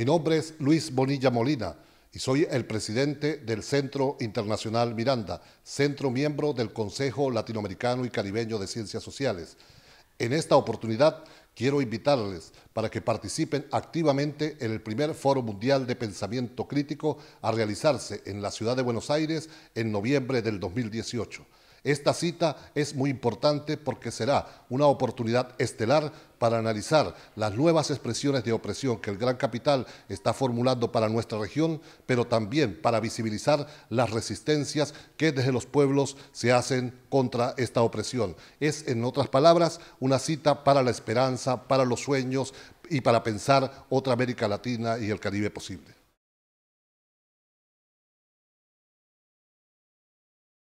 Mi nombre es Luis Bonilla Molina y soy el presidente del Centro Internacional Miranda, centro miembro del Consejo Latinoamericano y Caribeño de Ciencias Sociales. En esta oportunidad quiero invitarles para que participen activamente en el primer Foro Mundial de Pensamiento Crítico a realizarse en la ciudad de Buenos Aires en noviembre del 2018. Esta cita es muy importante porque será una oportunidad estelar para analizar las nuevas expresiones de opresión que el gran capital está formulando para nuestra región, pero también para visibilizar las resistencias que desde los pueblos se hacen contra esta opresión. Es, en otras palabras, una cita para la esperanza, para los sueños y para pensar otra América Latina y el Caribe posible.